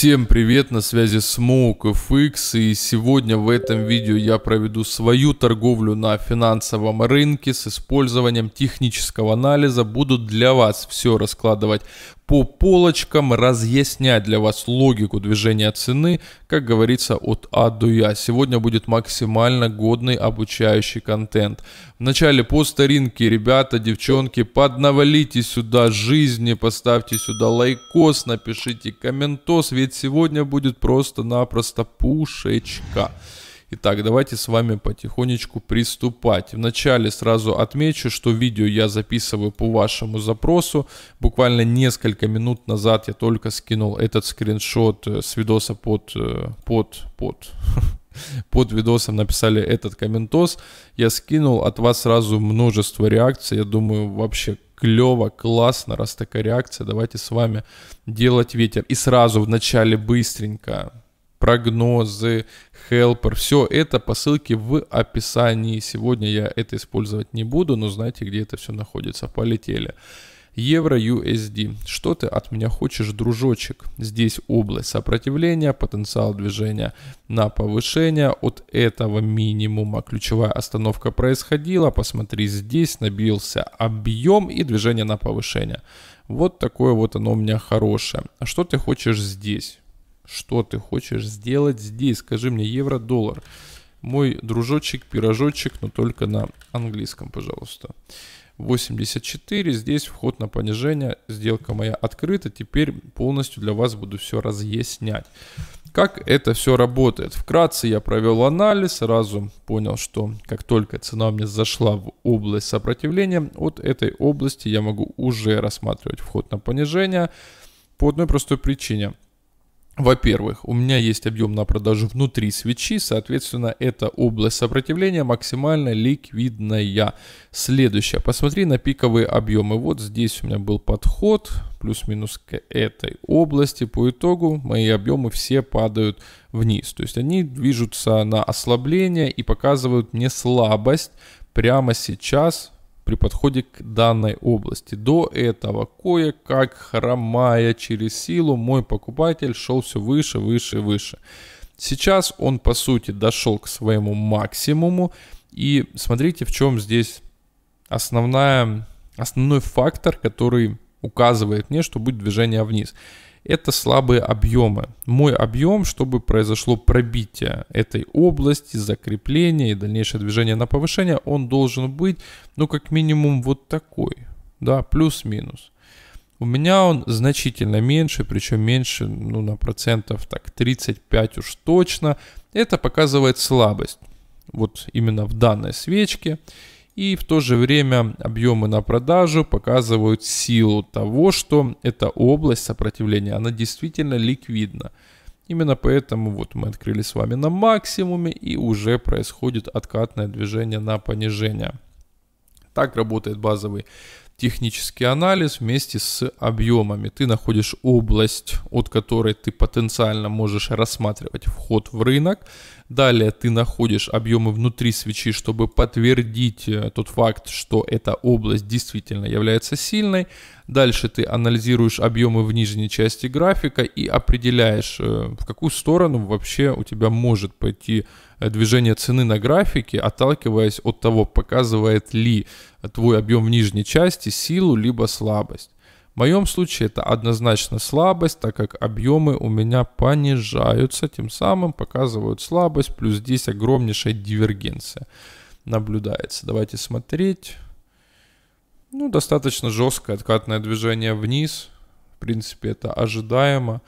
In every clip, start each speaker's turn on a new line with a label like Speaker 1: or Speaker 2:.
Speaker 1: Всем привет, на связи Smoke и сегодня в этом видео я проведу свою торговлю на финансовом рынке с использованием технического анализа. Буду для вас все раскладывать по полочкам разъяснять для вас логику движения цены, как говорится, от А до Я. Сегодня будет максимально годный обучающий контент. Вначале по старинке, ребята, девчонки, поднавалите сюда жизни, поставьте сюда лайкос, напишите комментос, ведь сегодня будет просто-напросто пушечка. Итак, давайте с вами потихонечку приступать. Вначале сразу отмечу, что видео я записываю по вашему запросу. Буквально несколько минут назад я только скинул этот скриншот э, с видоса под... Э, под... под под видосом написали этот комментос. Я скинул от вас сразу множество реакций. Я думаю, вообще клево, классно, раз такая реакция. Давайте с вами делать ветер. И сразу в начале быстренько прогнозы, helper, все это по ссылке в описании. Сегодня я это использовать не буду, но знаете, где это все находится. Полетели. Евро USD. Что ты от меня хочешь, дружочек? Здесь область сопротивления, потенциал движения на повышение. От этого минимума ключевая остановка происходила. Посмотри, здесь набился объем и движение на повышение. Вот такое вот оно у меня хорошее. А что ты хочешь здесь? Что ты хочешь сделать здесь? Скажи мне, евро-доллар. Мой дружочек, пирожочек, но только на английском, пожалуйста. 84, здесь вход на понижение, сделка моя открыта, теперь полностью для вас буду все разъяснять. Как это все работает? Вкратце я провел анализ, сразу понял, что как только цена у меня зашла в область сопротивления, от этой области я могу уже рассматривать вход на понижение по одной простой причине – во-первых, у меня есть объем на продажу внутри свечи, соответственно, это область сопротивления максимально ликвидная. Следующее, посмотри на пиковые объемы. Вот здесь у меня был подход, плюс-минус к этой области. По итогу мои объемы все падают вниз. То есть они движутся на ослабление и показывают мне слабость прямо сейчас при подходе к данной области. До этого кое-как хромая через силу мой покупатель шел все выше, выше, выше. Сейчас он по сути дошел к своему максимуму. И смотрите, в чем здесь основная, основной фактор, который указывает мне, что будет движение вниз это слабые объемы. Мой объем, чтобы произошло пробитие этой области, закрепление и дальнейшее движение на повышение, он должен быть, ну, как минимум вот такой, да, плюс-минус. У меня он значительно меньше, причем меньше, ну, на процентов так 35 уж точно. Это показывает слабость. Вот именно в данной свечке. И в то же время объемы на продажу показывают силу того, что эта область сопротивления, она действительно ликвидна. Именно поэтому вот мы открыли с вами на максимуме и уже происходит откатное движение на понижение. Так работает базовый технический анализ вместе с объемами. Ты находишь область, от которой ты потенциально можешь рассматривать вход в рынок. Далее ты находишь объемы внутри свечи, чтобы подтвердить э, тот факт, что эта область действительно является сильной. Дальше ты анализируешь объемы в нижней части графика и определяешь, э, в какую сторону вообще у тебя может пойти э, движение цены на графике, отталкиваясь от того, показывает ли твой объем в нижней части силу либо слабость моем случае это однозначно слабость, так как объемы у меня понижаются, тем самым показывают слабость, плюс здесь огромнейшая дивергенция наблюдается. Давайте смотреть. Ну, достаточно жесткое откатное движение вниз. В принципе, это ожидаемо.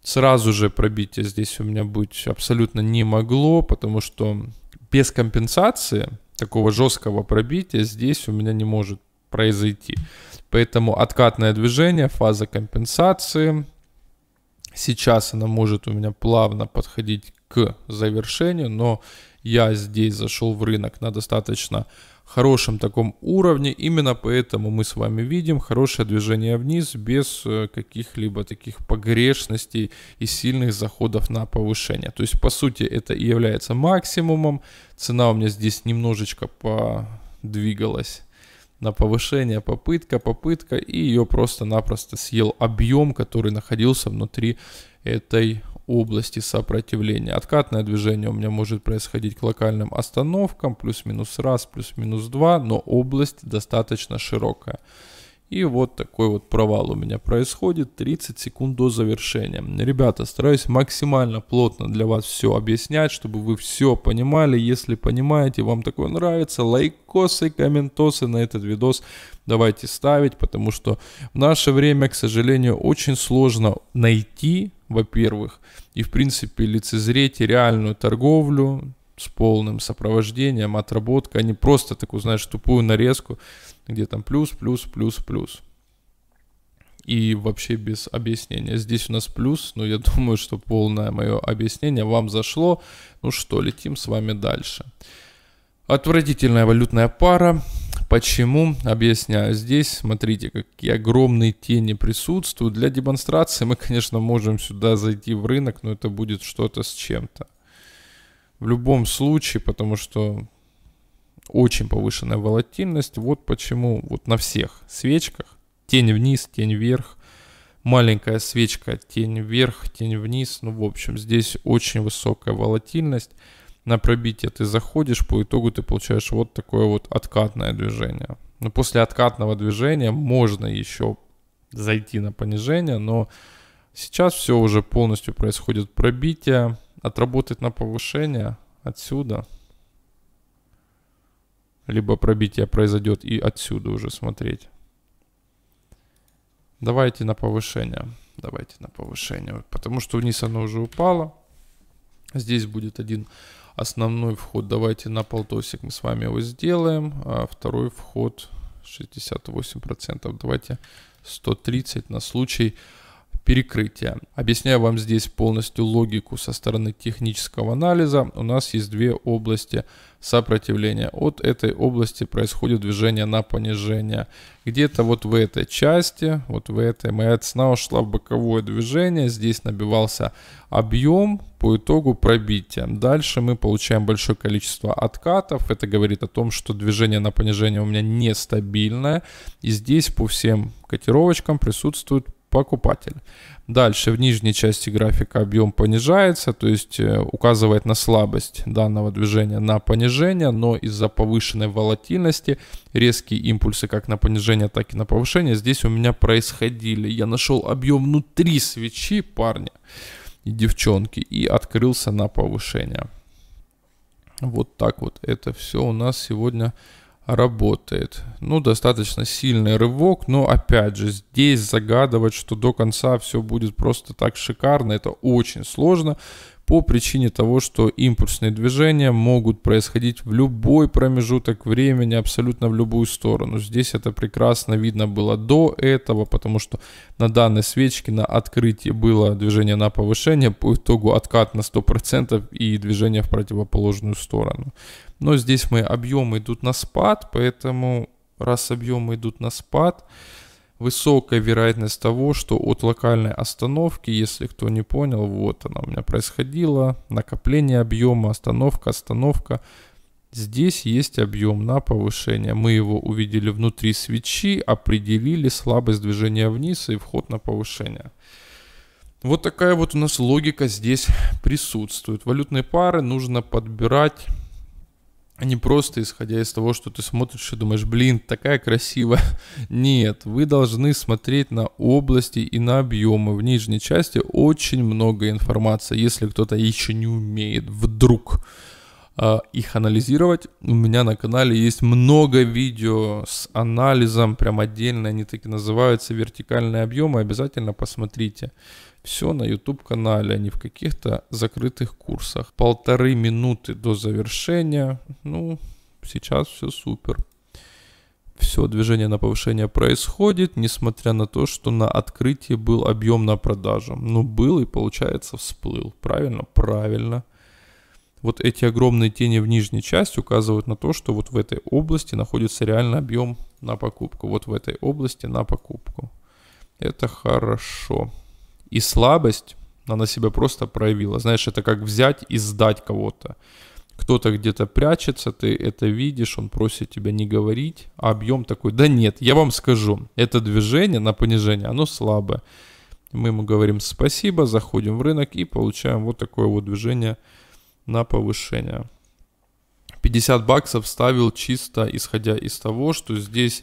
Speaker 1: Сразу же пробитие здесь у меня быть абсолютно не могло, потому что без компенсации такого жесткого пробития здесь у меня не может произойти. Поэтому откатное движение, фаза компенсации. Сейчас она может у меня плавно подходить к завершению, но я здесь зашел в рынок на достаточно хорошем таком уровне. Именно поэтому мы с вами видим хорошее движение вниз без э, каких-либо таких погрешностей и сильных заходов на повышение. То есть, по сути, это и является максимумом. Цена у меня здесь немножечко подвигалась на повышение попытка, попытка, и ее просто-напросто съел объем, который находился внутри этой области сопротивления. Откатное движение у меня может происходить к локальным остановкам, плюс-минус раз, плюс-минус два, но область достаточно широкая. И вот такой вот провал у меня происходит, 30 секунд до завершения. Ребята, стараюсь максимально плотно для вас все объяснять, чтобы вы все понимали. Если понимаете, вам такое нравится, лайкосы, комментосы на этот видос давайте ставить, потому что в наше время, к сожалению, очень сложно найти, во-первых, и в принципе лицезреть реальную торговлю, с полным сопровождением, отработка, а не просто такую, знаешь, тупую нарезку где там плюс, плюс, плюс, плюс. И вообще без объяснения. Здесь у нас плюс, но я думаю, что полное мое объяснение вам зашло. Ну что, летим с вами дальше. Отвратительная валютная пара. Почему? Объясняю здесь. Смотрите, какие огромные тени присутствуют. Для демонстрации мы, конечно, можем сюда зайти в рынок, но это будет что-то с чем-то. В любом случае, потому что очень повышенная волатильность. Вот почему вот на всех свечках тень вниз, тень вверх, маленькая свечка, тень вверх, тень вниз. Ну, в общем, здесь очень высокая волатильность. На пробитие ты заходишь, по итогу ты получаешь вот такое вот откатное движение. Но ну, после откатного движения можно еще зайти на понижение, но сейчас все уже полностью происходит пробитие. Отработать на повышение отсюда – либо пробитие произойдет и отсюда уже смотреть. Давайте на повышение. Давайте на повышение. Потому что вниз оно уже упало. Здесь будет один основной вход. Давайте на полтосик мы с вами его сделаем. А второй вход 68%. Давайте 130 на случай перекрытия. Объясняю вам здесь полностью логику со стороны технического анализа. У нас есть две области сопротивления. От этой области происходит движение на понижение. Где-то вот в этой части, вот в этой, моя цена ушла в боковое движение. Здесь набивался объем по итогу пробития. Дальше мы получаем большое количество откатов. Это говорит о том, что движение на понижение у меня нестабильное. И здесь по всем котировочкам присутствует покупатель. Дальше в нижней части графика объем понижается, то есть э, указывает на слабость данного движения на понижение, но из-за повышенной волатильности резкие импульсы как на понижение, так и на повышение здесь у меня происходили. Я нашел объем внутри свечи, парня и девчонки, и открылся на повышение. Вот так вот это все у нас сегодня работает. Ну, достаточно сильный рывок, но опять же, здесь загадывать, что до конца все будет просто так шикарно, это очень сложно по причине того, что импульсные движения могут происходить в любой промежуток времени, абсолютно в любую сторону. Здесь это прекрасно видно было до этого, потому что на данной свечке на открытии было движение на повышение, по итогу откат на 100% и движение в противоположную сторону. Но здесь мы объемы идут на спад, поэтому раз объемы идут на спад, высокая вероятность того, что от локальной остановки, если кто не понял, вот она у меня происходила, накопление объема, остановка, остановка. Здесь есть объем на повышение. Мы его увидели внутри свечи, определили слабость движения вниз и вход на повышение. Вот такая вот у нас логика здесь присутствует. Валютные пары нужно подбирать а не просто исходя из того, что ты смотришь и думаешь, блин, такая красивая. Нет, вы должны смотреть на области и на объемы. В нижней части очень много информации, если кто-то еще не умеет вдруг а, их анализировать. У меня на канале есть много видео с анализом, прям отдельно они так называются, вертикальные объемы, обязательно посмотрите. Все на YouTube-канале, а не в каких-то закрытых курсах. Полторы минуты до завершения, ну, сейчас все супер. Все движение на повышение происходит, несмотря на то, что на открытии был объем на продажу. Ну, был и, получается, всплыл. Правильно? Правильно вот эти огромные тени в нижней части указывают на то, что вот в этой области находится реально объем на покупку. Вот в этой области на покупку. Это хорошо. И слабость, она себя просто проявила. Знаешь, это как взять и сдать кого-то. Кто-то где-то прячется, ты это видишь, он просит тебя не говорить, а объем такой, да нет, я вам скажу, это движение на понижение, оно слабое. Мы ему говорим спасибо, заходим в рынок и получаем вот такое вот движение – на повышение. 50 баксов ставил чисто исходя из того, что здесь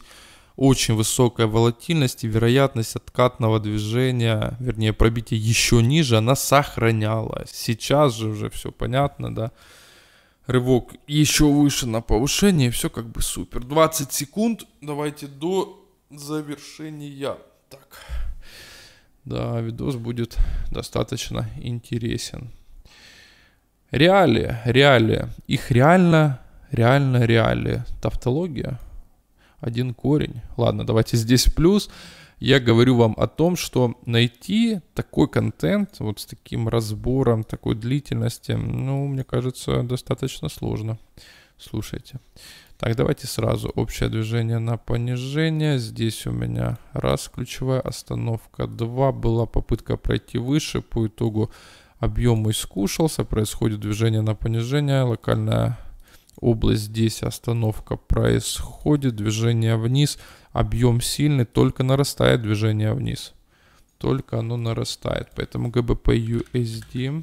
Speaker 1: очень высокая волатильность и вероятность откатного движения, вернее пробития еще ниже, она сохранялась. Сейчас же уже все понятно, да. Рывок еще выше на повышение, все как бы супер. 20 секунд, давайте до завершения. Так, да, видос будет достаточно интересен. Реалия, реалия. Их реально, реально, реалия. Тавтология. Один корень. Ладно, давайте здесь плюс. Я говорю вам о том, что найти такой контент вот с таким разбором, такой длительности, ну, мне кажется, достаточно сложно. Слушайте. Так, давайте сразу общее движение на понижение. Здесь у меня раз ключевая остановка, два была попытка пройти выше по итогу объем искушался, происходит движение на понижение, локальная область здесь остановка происходит, движение вниз, объем сильный, только нарастает движение вниз. Только оно нарастает. Поэтому ГБП USD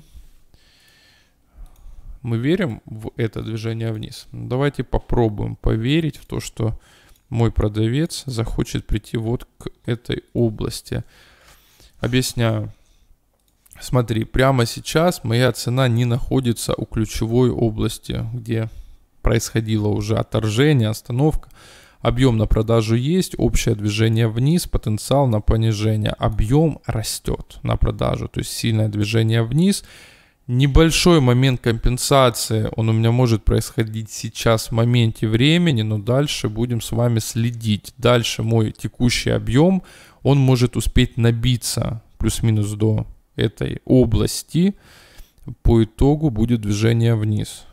Speaker 1: мы верим в это движение вниз. Ну, давайте попробуем поверить в то, что мой продавец захочет прийти вот к этой области. Объясняю. Смотри, прямо сейчас моя цена не находится у ключевой области, где происходило уже отторжение, остановка. Объем на продажу есть, общее движение вниз, потенциал на понижение. Объем растет на продажу, то есть сильное движение вниз. Небольшой момент компенсации, он у меня может происходить сейчас в моменте времени, но дальше будем с вами следить. Дальше мой текущий объем, он может успеть набиться плюс-минус до этой области по итогу будет движение вниз.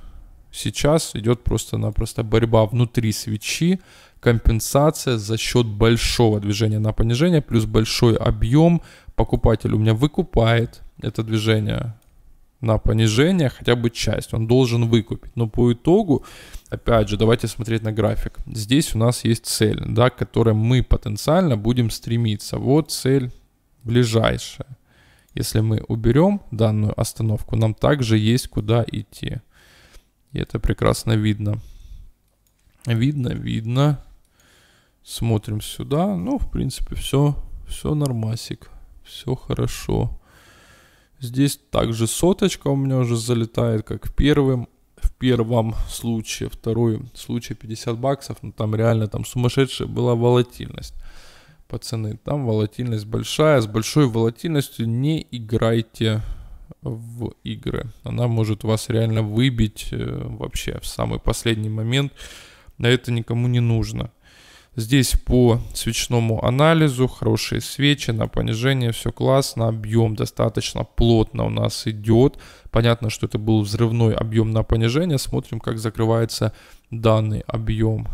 Speaker 1: Сейчас идет просто-напросто борьба внутри свечи, компенсация за счет большого движения на понижение, плюс большой объем. Покупатель у меня выкупает это движение на понижение хотя бы часть, он должен выкупить. Но по итогу, опять же, давайте смотреть на график. Здесь у нас есть цель, да, к которой мы потенциально будем стремиться. Вот цель ближайшая. Если мы уберем данную остановку, нам также есть куда идти. И это прекрасно видно. Видно, видно. Смотрим сюда. Ну, в принципе, все, все нормасик. Все хорошо. Здесь также соточка у меня уже залетает, как в первом, в первом случае. Второй случай 50 баксов, но там реально там сумасшедшая была волатильность пацаны, там волатильность большая. С большой волатильностью не играйте в игры. Она может вас реально выбить э, вообще в самый последний момент. На это никому не нужно. Здесь по свечному анализу хорошие свечи, на понижение все классно, объем достаточно плотно у нас идет. Понятно, что это был взрывной объем на понижение. Смотрим, как закрывается данный объем.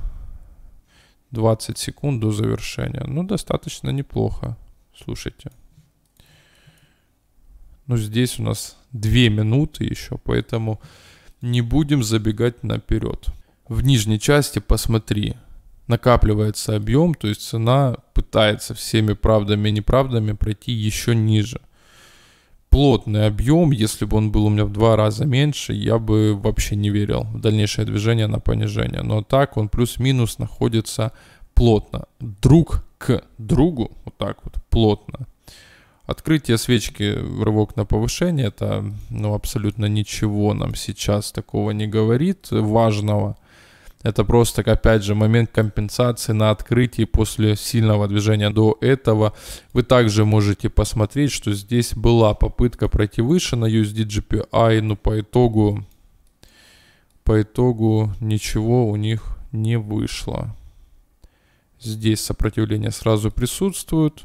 Speaker 1: 20 секунд до завершения. Ну, достаточно неплохо. Слушайте. Ну, здесь у нас 2 минуты еще, поэтому не будем забегать наперед. В нижней части посмотри, накапливается объем, то есть цена пытается всеми правдами и неправдами пройти еще ниже – плотный объем, если бы он был у меня в два раза меньше, я бы вообще не верил в дальнейшее движение на понижение. Но так он плюс-минус находится плотно, друг к другу, вот так вот, плотно. Открытие свечки, рывок на повышение, это ну, абсолютно ничего нам сейчас такого не говорит важного. Это просто, опять же, момент компенсации на открытии после сильного движения до этого. Вы также можете посмотреть, что здесь была попытка пройти выше на USDGPI, а но ну, по итогу, по итогу ничего у них не вышло. Здесь сопротивление сразу присутствует.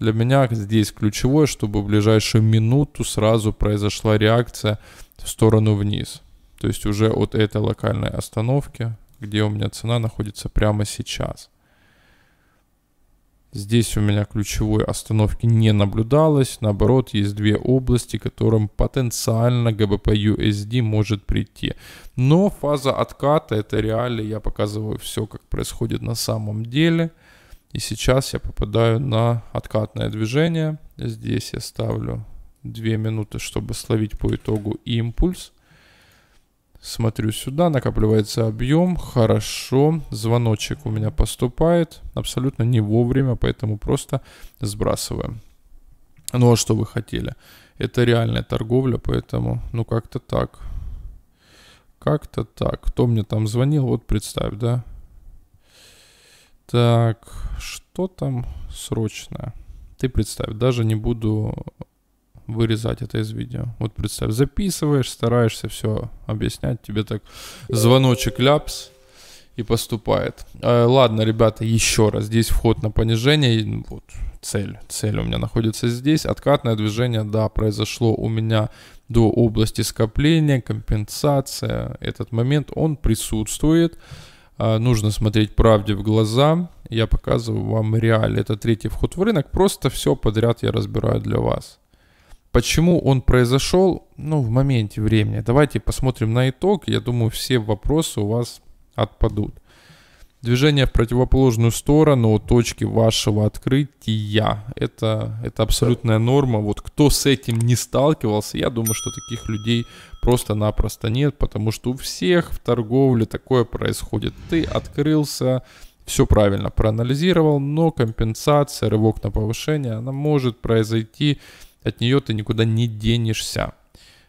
Speaker 1: Для меня здесь ключевое, чтобы в ближайшую минуту сразу произошла реакция в сторону вниз. То есть уже от этой локальной остановки, где у меня цена находится прямо сейчас. Здесь у меня ключевой остановки не наблюдалось. Наоборот, есть две области, которым потенциально ГБП USD может прийти. Но фаза отката это реально. Я показываю все, как происходит на самом деле. И сейчас я попадаю на откатное движение. Здесь я ставлю 2 минуты, чтобы словить по итогу импульс. Смотрю сюда, накапливается объем, хорошо, звоночек у меня поступает, абсолютно не вовремя, поэтому просто сбрасываем. Ну а что вы хотели? Это реальная торговля, поэтому, ну как-то так. Как-то так. Кто мне там звонил, вот представь, да? Так, что там срочное Ты представь, даже не буду вырезать это из видео. Вот представь, записываешь, стараешься все объяснять, тебе так звоночек ляпс и поступает. Э, ладно, ребята, еще раз, здесь вход на понижение, ну, вот цель, цель у меня находится здесь. Откатное движение, да, произошло у меня до области скопления, компенсация, этот момент, он присутствует. А, нужно смотреть правде в глаза. Я показываю вам реаль. Это третий вход в рынок. Просто все подряд я разбираю для вас. Почему он произошел, ну, в моменте времени. Давайте посмотрим на итог. Я думаю, все вопросы у вас отпадут. Движение в противоположную сторону точки вашего открытия. Это, это абсолютная норма. Вот кто с этим не сталкивался, я думаю, что таких людей просто-напросто нет, потому что у всех в торговле такое происходит. Ты открылся, все правильно проанализировал, но компенсация, рывок на повышение, она может произойти от нее ты никуда не денешься.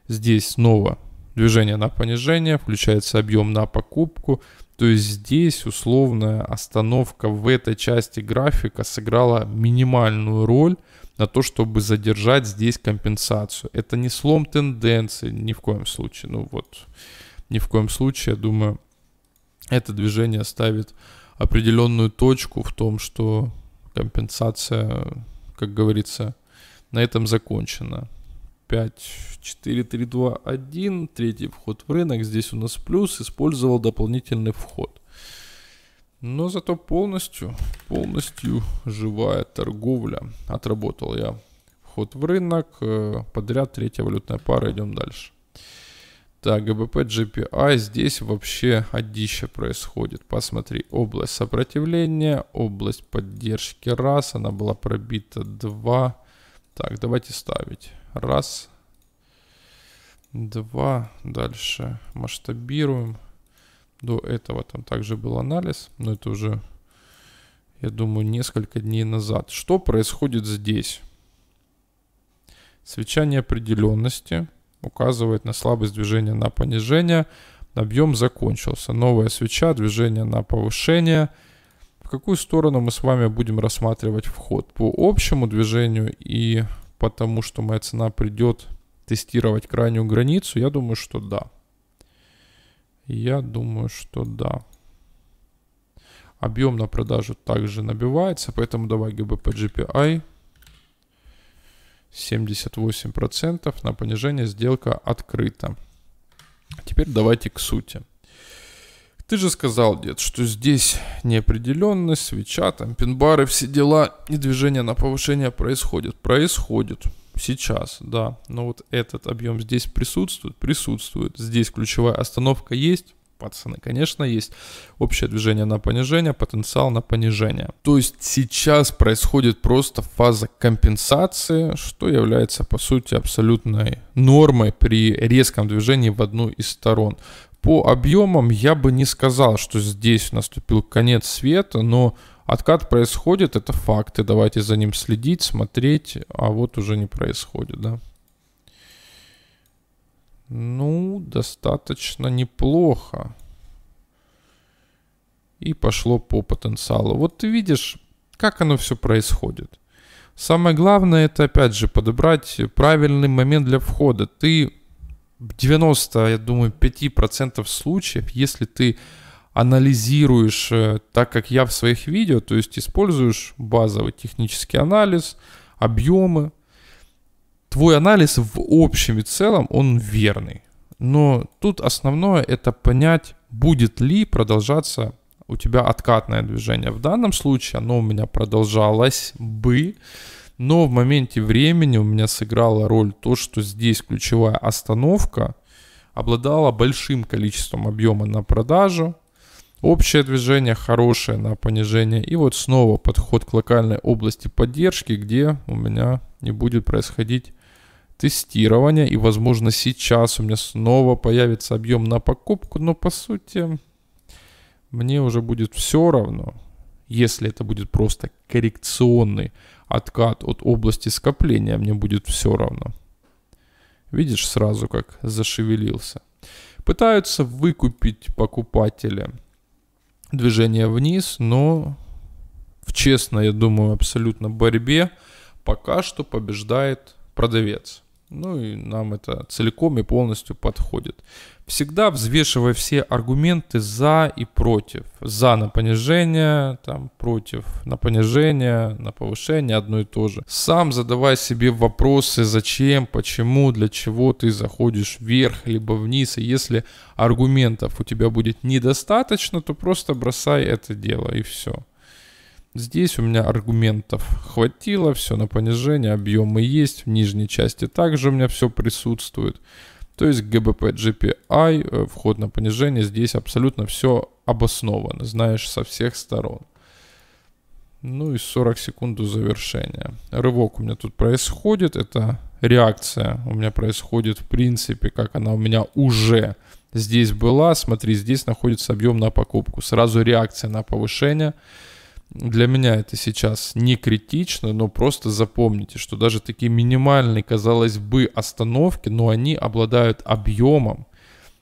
Speaker 1: Здесь снова движение на понижение, включается объем на покупку. То есть здесь условная остановка в этой части графика сыграла минимальную роль на то, чтобы задержать здесь компенсацию. Это не слом тенденции ни в коем случае. Ну вот, ни в коем случае, я думаю, это движение ставит определенную точку в том, что компенсация, как говорится, на этом закончено. 5, 4, 3, 2, 1. Третий вход в рынок. Здесь у нас плюс. Использовал дополнительный вход. Но зато полностью, полностью живая торговля. Отработал я вход в рынок. Э, подряд третья валютная пара. Идем дальше. Так, ГБП, GPI. Здесь вообще одище происходит. Посмотри. Область сопротивления, область поддержки раз. Она была пробита два. Так, давайте ставить. Раз. Два. Дальше масштабируем. До этого там также был анализ, но это уже, я думаю, несколько дней назад. Что происходит здесь? Свеча неопределенности указывает на слабость движения на понижение. Объем закончился. Новая свеча, движение на повышение – какую сторону мы с вами будем рассматривать вход? По общему движению и потому, что моя цена придет тестировать крайнюю границу? Я думаю, что да. Я думаю, что да. Объем на продажу также набивается, поэтому давай ГБП GPI. 78% на понижение сделка открыта. Теперь давайте к сути. Ты же сказал, дед, что здесь неопределенность, свеча, там, пинбары, все дела и движение на повышение происходит. Происходит. Сейчас, да. Но вот этот объем здесь присутствует? Присутствует. Здесь ключевая остановка есть? пацаны, конечно, есть общее движение на понижение, потенциал на понижение. То есть сейчас происходит просто фаза компенсации, что является по сути абсолютной нормой при резком движении в одну из сторон. По объемам я бы не сказал, что здесь наступил конец света, но откат происходит, это факт, и давайте за ним следить, смотреть, а вот уже не происходит, да. Ну, достаточно неплохо. И пошло по потенциалу. Вот ты видишь, как оно все происходит. Самое главное это, опять же, подобрать правильный момент для входа. Ты 90, я думаю, 5% случаев, если ты анализируешь э, так, как я в своих видео, то есть используешь базовый технический анализ, объемы, твой анализ в общем и целом, он верный. Но тут основное это понять, будет ли продолжаться у тебя откатное движение. В данном случае оно у меня продолжалось бы, но в моменте времени у меня сыграла роль то, что здесь ключевая остановка обладала большим количеством объема на продажу, общее движение хорошее на понижение и вот снова подход к локальной области поддержки, где у меня не будет происходить тестирование и возможно сейчас у меня снова появится объем на покупку, но по сути мне уже будет все равно, если это будет просто коррекционный откат от области скопления, мне будет все равно. Видишь сразу, как зашевелился. Пытаются выкупить покупатели. движение вниз, но в честной, я думаю, абсолютно борьбе пока что побеждает продавец. Ну и нам это целиком и полностью подходит. Всегда взвешивая все аргументы за и против. За на понижение, там, против на понижение, на повышение, одно и то же. Сам задавай себе вопросы, зачем, почему, для чего ты заходишь вверх либо вниз. И если аргументов у тебя будет недостаточно, то просто бросай это дело и все. Здесь у меня аргументов хватило, все на понижение, объемы есть, в нижней части также у меня все присутствует. То есть GBP GPI, э, вход на понижение, здесь абсолютно все обосновано, знаешь, со всех сторон. Ну и 40 секунд до завершения. Рывок у меня тут происходит, это реакция у меня происходит в принципе, как она у меня уже здесь была. Смотри, здесь находится объем на покупку. Сразу реакция на повышение – для меня это сейчас не критично, но просто запомните, что даже такие минимальные, казалось бы, остановки, но они обладают объемом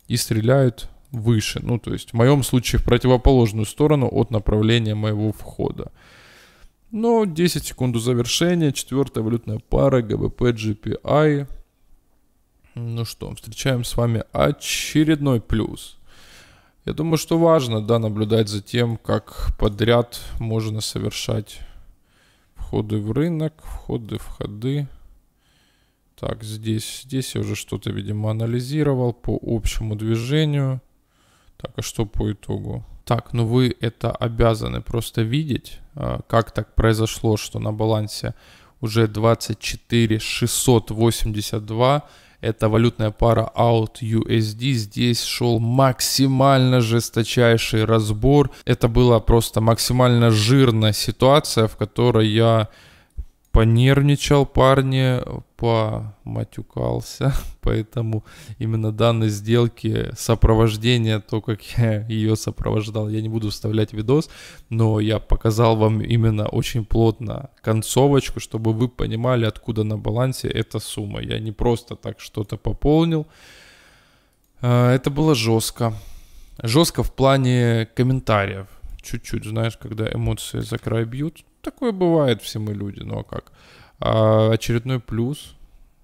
Speaker 1: и стреляют выше. Ну, то есть в моем случае в противоположную сторону от направления моего входа. Но 10 секунд до завершения, четвертая валютная пара, ГБП, GPI. Ну что, встречаем с вами очередной плюс – я думаю, что важно, да, наблюдать за тем, как подряд можно совершать входы в рынок, входы, входы. Так, здесь, здесь я уже что-то, видимо, анализировал по общему движению. Так, а что по итогу? Так, ну вы это обязаны просто видеть, а, как так произошло, что на балансе уже 24 682 это валютная пара Out USD. Здесь шел максимально жесточайший разбор. Это была просто максимально жирная ситуация, в которой я понервничал парни, поматюкался, поэтому именно данной сделки сопровождение, то, как я ее сопровождал, я не буду вставлять видос, но я показал вам именно очень плотно концовочку, чтобы вы понимали, откуда на балансе эта сумма. Я не просто так что-то пополнил, а, это было жестко. Жестко в плане комментариев. Чуть-чуть, знаешь, когда эмоции за край бьют, такое бывает, все мы люди, ну а как? А очередной плюс,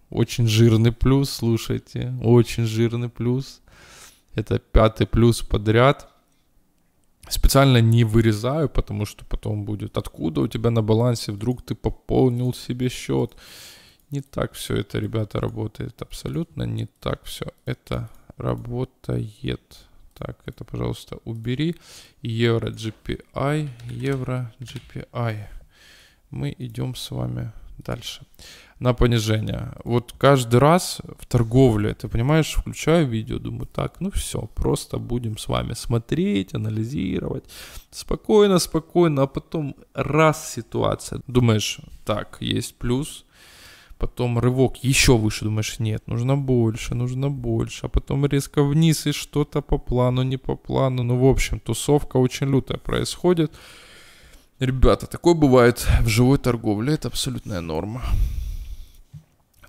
Speaker 1: очень жирный плюс, слушайте, очень жирный плюс. Это пятый плюс подряд. Специально не вырезаю, потому что потом будет, откуда у тебя на балансе вдруг ты пополнил себе счет. Не так все это, ребята, работает. Абсолютно не так все это работает. Так, это, пожалуйста, убери. Евро GPI, евро GPI. Мы идем с вами дальше. На понижение. Вот каждый раз в торговле, ты понимаешь, включаю видео, думаю, так, ну все, просто будем с вами смотреть, анализировать. Спокойно, спокойно, а потом раз ситуация. Думаешь, так, есть плюс, потом рывок еще выше, думаешь, нет, нужно больше, нужно больше, а потом резко вниз и что-то по плану, не по плану, ну, в общем, тусовка очень лютая происходит. Ребята, такое бывает в живой торговле, это абсолютная норма.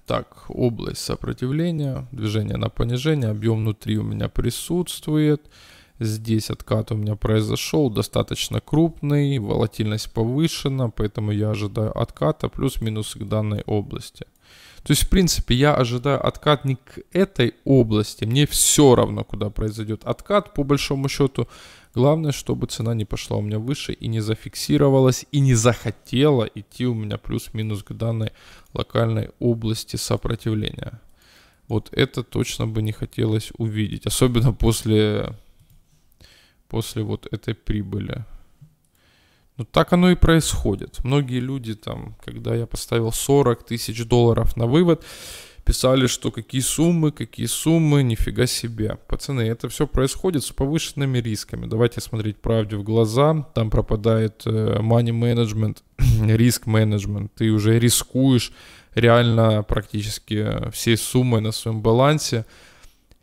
Speaker 1: Так, область сопротивления, движение на понижение, объем внутри у меня присутствует. Здесь откат у меня произошел достаточно крупный, волатильность повышена, поэтому я ожидаю отката плюс-минус к данной области. То есть, в принципе, я ожидаю откат не к этой области. Мне все равно, куда произойдет откат, по большому счету. Главное, чтобы цена не пошла у меня выше и не зафиксировалась, и не захотела идти у меня плюс-минус к данной локальной области сопротивления. Вот это точно бы не хотелось увидеть. Особенно после после вот этой прибыли. Но ну, так оно и происходит. Многие люди там, когда я поставил 40 тысяч долларов на вывод, писали, что какие суммы, какие суммы, нифига себе. Пацаны, это все происходит с повышенными рисками. Давайте смотреть правде в глаза. Там пропадает э, money management, риск менеджмент. Ты уже рискуешь реально практически всей суммой на своем балансе.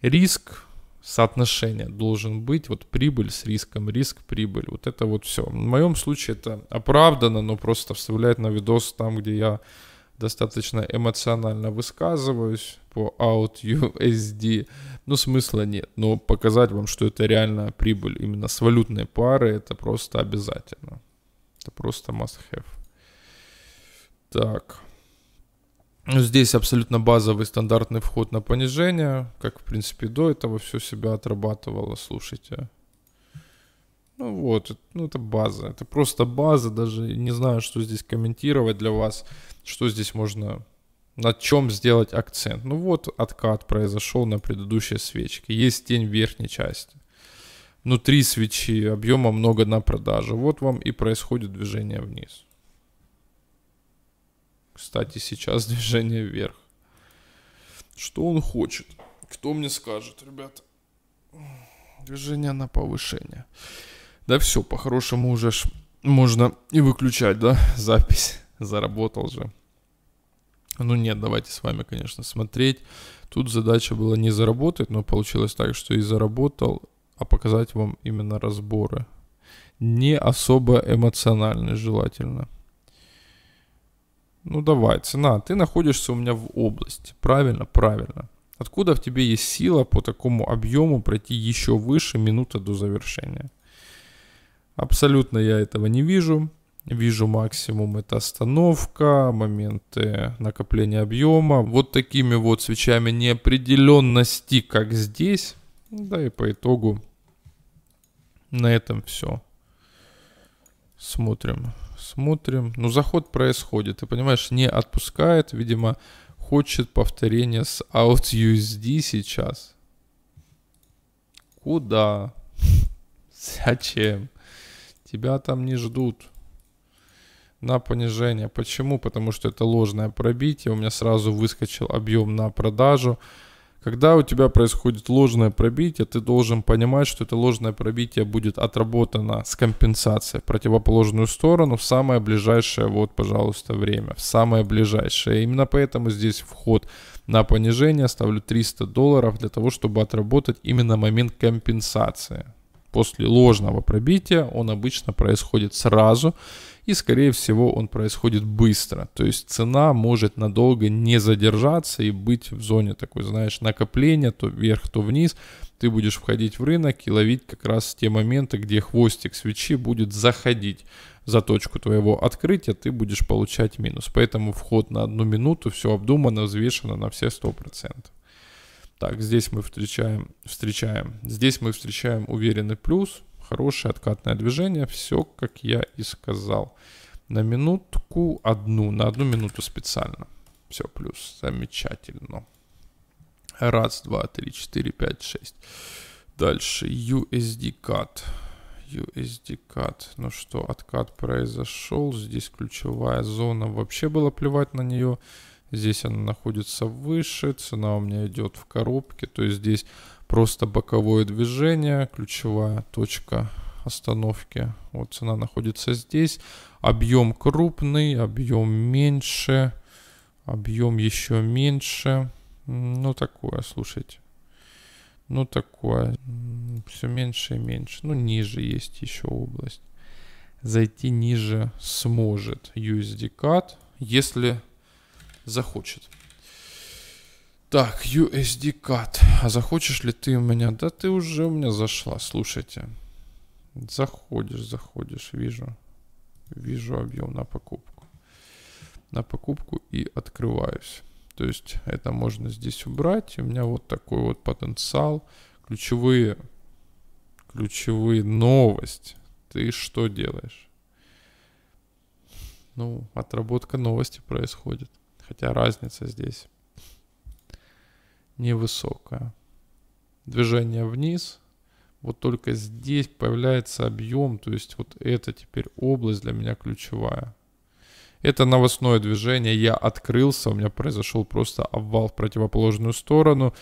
Speaker 1: Риск соотношение должен быть, вот прибыль с риском, риск, прибыль, вот это вот все. В моем случае это оправдано, но просто вставляет на видос там, где я достаточно эмоционально высказываюсь по Out USD, ну смысла нет, но показать вам, что это реально прибыль именно с валютной пары, это просто обязательно, это просто must have. Так, ну Здесь абсолютно базовый стандартный вход на понижение, как в принципе до этого все себя отрабатывало, слушайте. Ну вот, ну это база, это просто база, даже не знаю, что здесь комментировать для вас, что здесь можно, на чем сделать акцент. Ну вот откат произошел на предыдущей свечке, есть тень верхней части. Внутри свечи объема много на продажу, вот вам и происходит движение вниз. Кстати, сейчас движение вверх. Что он хочет? Кто мне скажет, ребят? Движение на повышение. Да все, по-хорошему уже ж можно и выключать, да, запись. Заработал же. Ну нет, давайте с вами, конечно, смотреть. Тут задача была не заработать, но получилось так, что и заработал, а показать вам именно разборы. Не особо эмоционально, желательно. Ну давай, цена, ты находишься у меня в области. Правильно, правильно. Откуда в тебе есть сила по такому объему пройти еще выше минута до завершения? Абсолютно я этого не вижу. Вижу максимум это остановка, моменты накопления объема. Вот такими вот свечами неопределенности, как здесь. Да и по итогу на этом все. Смотрим. Смотрим. Ну, заход происходит. Ты понимаешь, не отпускает. Видимо, хочет повторения с OutUSD сейчас. Куда? Зачем? Тебя там не ждут на понижение. Почему? Потому что это ложное пробитие. У меня сразу выскочил объем на продажу. Когда у тебя происходит ложное пробитие, ты должен понимать, что это ложное пробитие будет отработано с компенсацией в противоположную сторону в самое ближайшее, вот, пожалуйста, время, в самое ближайшее. Именно поэтому здесь вход на понижение ставлю 300 долларов для того, чтобы отработать именно момент компенсации. После ложного пробития он обычно происходит сразу, и, скорее всего, он происходит быстро. То есть цена может надолго не задержаться и быть в зоне такой, знаешь, накопления, то вверх, то вниз. Ты будешь входить в рынок и ловить как раз те моменты, где хвостик свечи будет заходить за точку твоего открытия, ты будешь получать минус. Поэтому вход на одну минуту, все обдумано, взвешено на все 100%. Так, здесь мы встречаем, встречаем. Здесь мы встречаем уверенный плюс, хорошее откатное движение, все, как я и сказал. На минутку одну, на одну минуту специально. Все, плюс, замечательно. Раз, два, три, четыре, пять, шесть. Дальше USD CAD. USD CAD. Ну что, откат произошел. Здесь ключевая зона. Вообще было плевать на нее. Здесь она находится выше. Цена у меня идет в коробке. То есть здесь Просто боковое движение, ключевая точка остановки. Вот цена находится здесь. Объем крупный, объем меньше, объем еще меньше. Ну такое, слушайте. Ну такое. Все меньше и меньше. Ну ниже есть еще область. Зайти ниже сможет USD CAD, если захочет. Так, USD CAD. А захочешь ли ты у меня? Да ты уже у меня зашла, слушайте. Заходишь, заходишь, вижу. Вижу объем на покупку. На покупку и открываюсь. То есть это можно здесь убрать. у меня вот такой вот потенциал. Ключевые, ключевые новость. Ты что делаешь? Ну, отработка новости происходит. Хотя разница здесь невысокая. Движение вниз. Вот только здесь появляется объем, то есть вот это теперь область для меня ключевая. Это новостное движение, я открылся, у меня произошел просто обвал в противоположную сторону.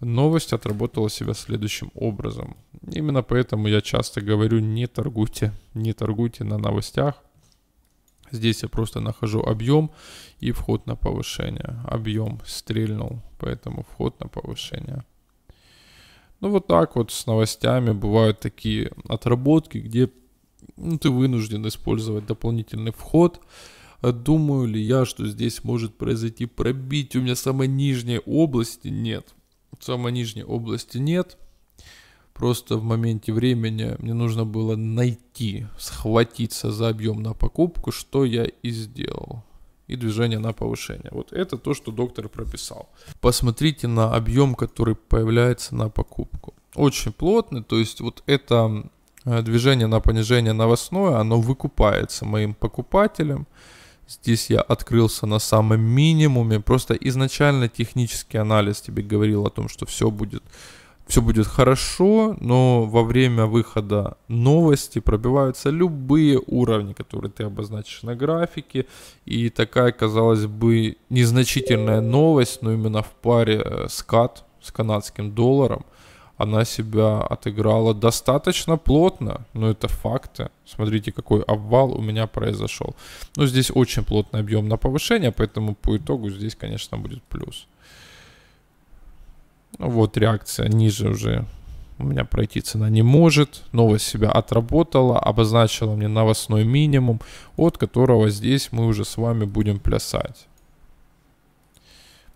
Speaker 1: Новость отработала себя следующим образом. Именно поэтому я часто говорю, не торгуйте, не торгуйте на новостях. Здесь я просто нахожу объем и вход на повышение. Объем стрельнул, поэтому вход на повышение. Ну вот так вот с новостями бывают такие отработки, где ну, ты вынужден использовать дополнительный вход. Думаю ли я, что здесь может произойти пробитие? У меня самой нижней области нет. Самой нижней области нет. Просто в моменте времени мне нужно было найти, схватиться за объем на покупку, что я и сделал. И движение на повышение. Вот это то, что доктор прописал. Посмотрите на объем, который появляется на покупку. Очень плотный, то есть вот это э, движение на понижение новостное, оно выкупается моим покупателем. Здесь я открылся на самом минимуме. Просто изначально технический анализ тебе говорил о том, что все будет все будет хорошо, но во время выхода новости пробиваются любые уровни, которые ты обозначишь на графике. И такая, казалось бы, незначительная новость, но именно в паре э, с КАТ, с канадским долларом, она себя отыграла достаточно плотно, но это факты. Смотрите, какой обвал у меня произошел. Но здесь очень плотный объем на повышение, поэтому по итогу здесь, конечно, будет плюс. Ну вот реакция ниже уже у меня пройти цена не может. Новость себя отработала, обозначила мне новостной минимум, от которого здесь мы уже с вами будем плясать.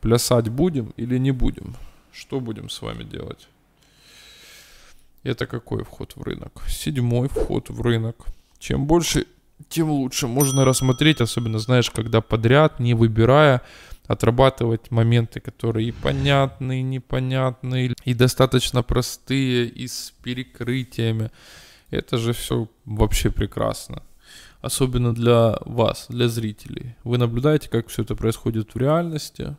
Speaker 1: Плясать будем или не будем? Что будем с вами делать? Это какой вход в рынок? Седьмой вход в рынок. Чем больше, тем лучше. Можно рассмотреть, особенно, знаешь, когда подряд, не выбирая, отрабатывать моменты, которые и понятные, и непонятные, и достаточно простые, и с перекрытиями. Это же все вообще прекрасно. Особенно для вас, для зрителей. Вы наблюдаете, как все это происходит в реальности,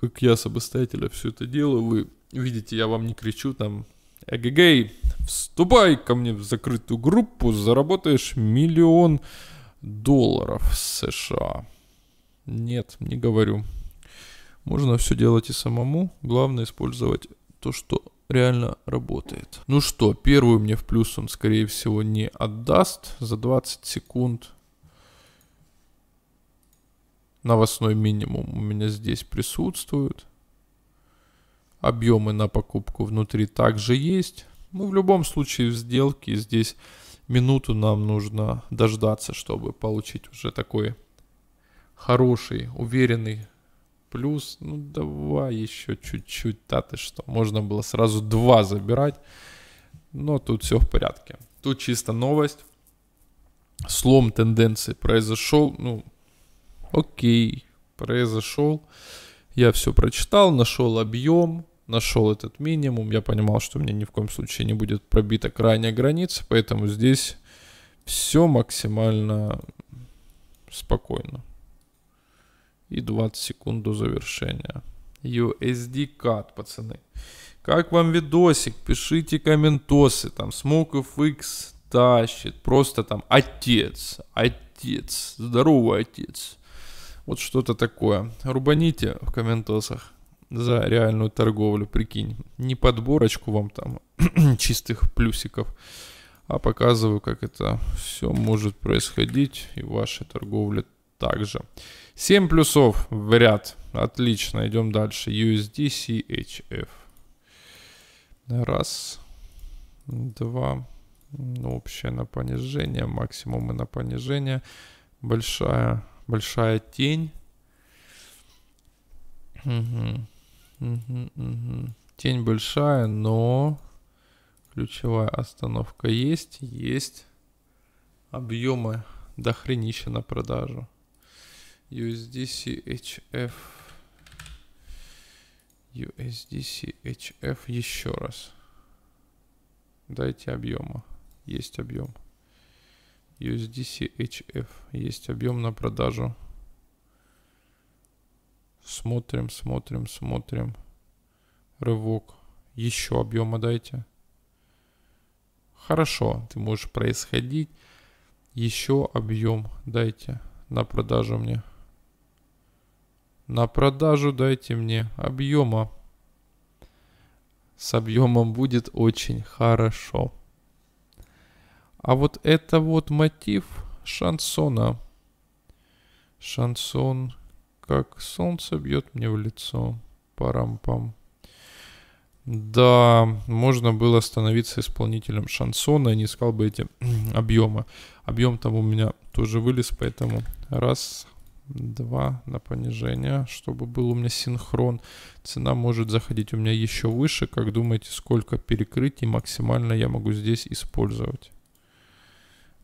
Speaker 1: как я с обостателя все это делаю. Вы видите, я вам не кричу там, эгегей, вступай ко мне в закрытую группу, заработаешь миллион долларов США. Нет, не говорю. Можно все делать и самому. Главное использовать то, что реально работает. Ну что, первую мне в плюс он, скорее всего, не отдаст за 20 секунд. Новостной минимум у меня здесь присутствует. Объемы на покупку внутри также есть. Ну, в любом случае, в сделке здесь минуту нам нужно дождаться, чтобы получить уже такой хороший, уверенный плюс. Ну, давай еще чуть-чуть, да ты что. Можно было сразу два забирать, но тут все в порядке. Тут чисто новость. Слом тенденции произошел. Ну, окей, произошел. Я все прочитал, нашел объем, нашел этот минимум. Я понимал, что у меня ни в коем случае не будет пробита крайняя граница, поэтому здесь все максимально спокойно и 20 секунд до завершения. USD CAD, пацаны. Как вам видосик? Пишите комментосы. Там Смоков X тащит. Просто там отец, отец, здоровый отец. Вот что-то такое. Рубаните в комментосах за реальную торговлю, прикинь. Не подборочку вам там чистых плюсиков, а показываю, как это все может происходить и ваша торговля также. 7 плюсов в ряд. Отлично, идем дальше. USD CHF. Раз, два, ну, общее на понижение, максимумы на понижение. Большая, большая тень. Тень большая, но ключевая остановка есть, есть. Объемы дохренища на продажу. USDCHF. USDCHF еще раз. Дайте объема. Есть объем. USDCHF. Есть объем на продажу. Смотрим, смотрим, смотрим. Рывок. Еще объема дайте. Хорошо, ты можешь происходить. Еще объем дайте на продажу мне. На продажу дайте мне объема. С объемом будет очень хорошо. А вот это вот мотив шансона. Шансон, как солнце бьет мне в лицо. Парам-пам. Да, можно было становиться исполнителем шансона, и не искал бы эти объемы. Объем там у меня тоже вылез, поэтому раз, 2 на понижение, чтобы был у меня синхрон. Цена может заходить у меня еще выше. Как думаете, сколько перекрытий максимально я могу здесь использовать?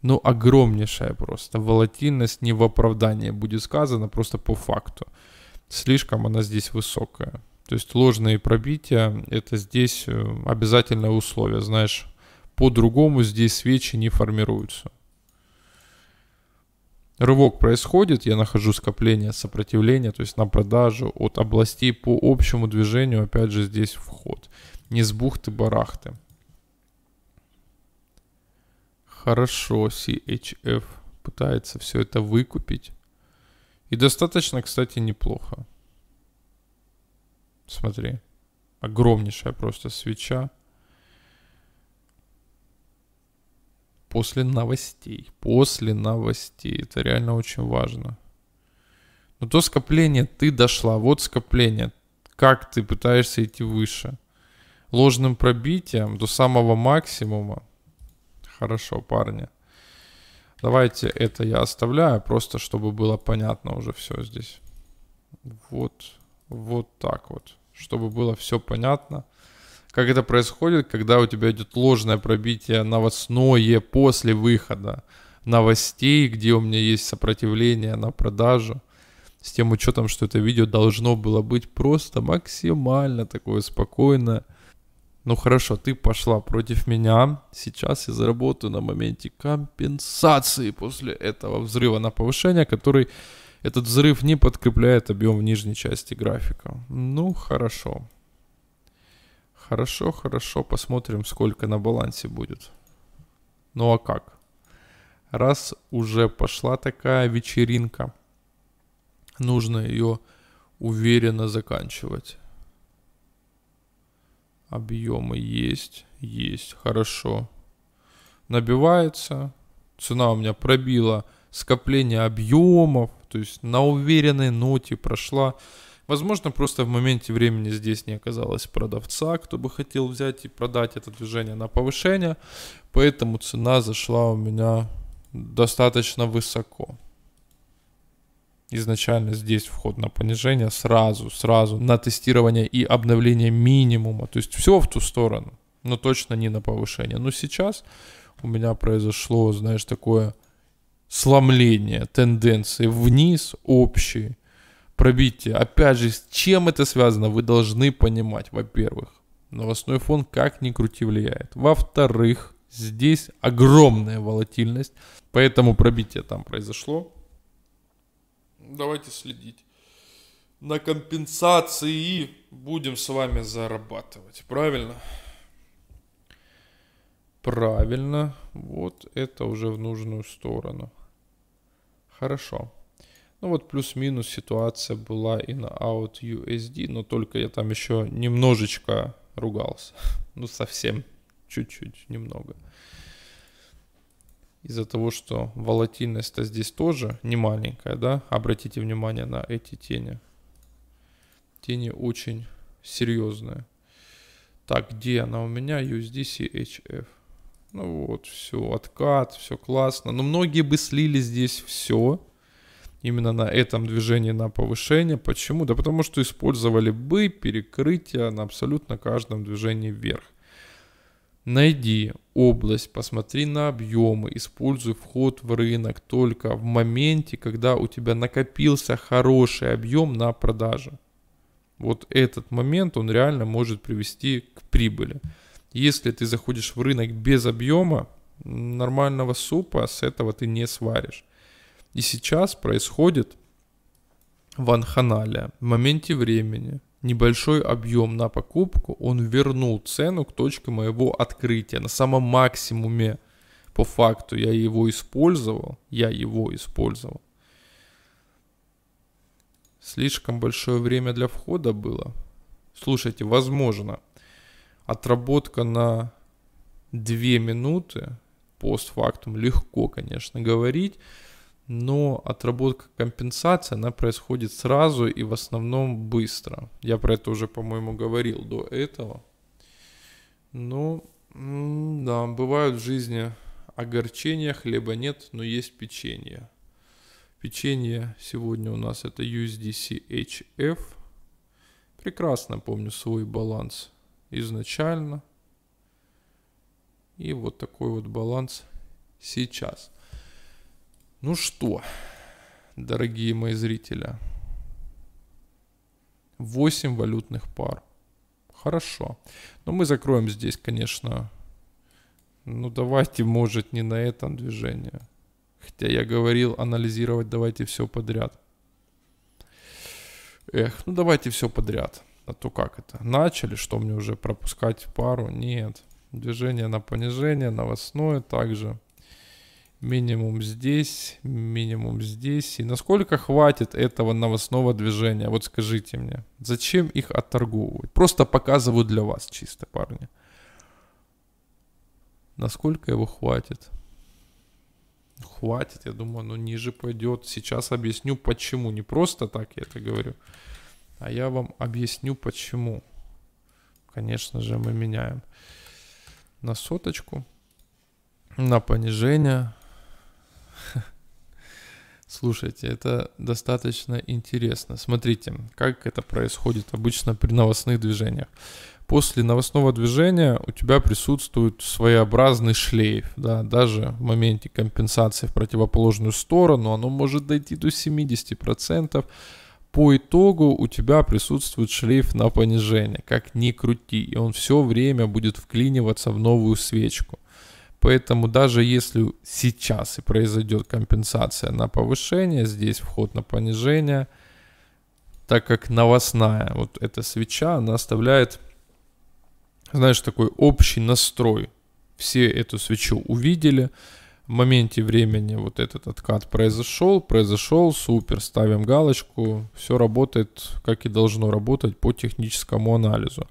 Speaker 1: Ну, огромнейшая просто. Волатильность не в оправдании будет сказано, просто по факту. Слишком она здесь высокая. То есть ложные пробития, это здесь э, обязательное условие. Знаешь, по-другому здесь свечи не формируются рывок происходит, я нахожу скопление сопротивления, то есть на продажу от областей по общему движению, опять же, здесь вход. Не с бухты-барахты. Хорошо, CHF пытается все это выкупить. И достаточно, кстати, неплохо. Смотри, огромнейшая просто свеча. после новостей. После новостей. Это реально очень важно. Но то скопление ты дошла, вот скопление. Как ты пытаешься идти выше? Ложным пробитием до самого максимума. Хорошо, парни. Давайте это я оставляю, просто чтобы было понятно уже все здесь. Вот, вот так вот. Чтобы было все понятно. Как это происходит, когда у тебя идет ложное пробитие новостное после выхода новостей, где у меня есть сопротивление на продажу, с тем учетом, что это видео должно было быть просто максимально такое спокойное. Ну хорошо, ты пошла против меня, сейчас я заработаю на моменте компенсации после этого взрыва на повышение, который этот взрыв не подкрепляет объем в нижней части графика. Ну хорошо. Хорошо, хорошо, посмотрим, сколько на балансе будет. Ну а как? Раз уже пошла такая вечеринка, нужно ее уверенно заканчивать. Объемы есть, есть, хорошо. Набивается, цена у меня пробила скопление объемов, то есть на уверенной ноте прошла Возможно, просто в моменте времени здесь не оказалось продавца, кто бы хотел взять и продать это движение на повышение, поэтому цена зашла у меня достаточно высоко. Изначально здесь вход на понижение сразу, сразу на тестирование и обновление минимума. То есть все в ту сторону, но точно не на повышение. Но сейчас у меня произошло, знаешь, такое сломление тенденции вниз общей пробитие. Опять же, с чем это связано, вы должны понимать, во-первых. Новостной фон как ни крути влияет. Во-вторых, здесь огромная волатильность, поэтому пробитие там произошло. Давайте следить. На компенсации будем с вами зарабатывать, правильно? Правильно, вот это уже в нужную сторону. Хорошо. Ну вот плюс-минус ситуация была и на Out USD, но только я там еще немножечко ругался. Ну совсем, чуть-чуть, немного. Из-за того, что волатильность-то здесь тоже не маленькая, да? Обратите внимание на эти тени. Тени очень серьезные. Так, где она у меня? USDCHF. Ну вот, все, откат, все классно. Но многие бы слили здесь все именно на этом движении на повышение. Почему? Да потому что использовали бы перекрытие на абсолютно каждом движении вверх. Найди область, посмотри на объемы, используй вход в рынок только в моменте, когда у тебя накопился хороший объем на продаже. Вот этот момент, он реально может привести к прибыли. Если ты заходишь в рынок без объема, нормального супа с этого ты не сваришь. И сейчас происходит ванханалия. В моменте времени небольшой объем на покупку, он вернул цену к точке моего открытия. На самом максимуме по факту я его использовал. Я его использовал. Слишком большое время для входа было. Слушайте, возможно, отработка на 2 минуты постфактум легко, конечно, говорить но отработка компенсации, она происходит сразу и в основном быстро. Я про это уже, по-моему, говорил до этого. Ну, да, бывают в жизни огорчения, хлеба нет, но есть печенье. Печенье сегодня у нас это USDCHF. Прекрасно помню свой баланс изначально. И вот такой вот баланс сейчас – ну что, дорогие мои зрители, 8 валютных пар. Хорошо. Но мы закроем здесь, конечно. Ну давайте, может, не на этом движении. Хотя я говорил, анализировать давайте все подряд. Эх, ну давайте все подряд. А то как это? Начали, что мне уже пропускать пару? Нет. Движение на понижение, новостное также минимум здесь, минимум здесь. И насколько хватит этого новостного движения? Вот скажите мне, зачем их отторговывать? Просто показываю для вас чисто, парни. Насколько его хватит? Хватит, я думаю, ну ниже пойдет. Сейчас объясню, почему. Не просто так я это говорю, а я вам объясню, почему. Конечно же, мы меняем на соточку, на понижение, Слушайте, это достаточно интересно. Смотрите, как это происходит обычно при новостных движениях. После новостного движения у тебя присутствует своеобразный шлейф. Да, даже в моменте компенсации в противоположную сторону оно может дойти до 70%. По итогу у тебя присутствует шлейф на понижение, как ни крути, и он все время будет вклиниваться в новую свечку. Поэтому даже если сейчас и произойдет компенсация на повышение, здесь вход на понижение, так как новостная вот эта свеча, она оставляет, знаешь, такой общий настрой. Все эту свечу увидели, в моменте времени вот этот откат произошел, произошел, супер, ставим галочку, все работает, как и должно работать по техническому анализу.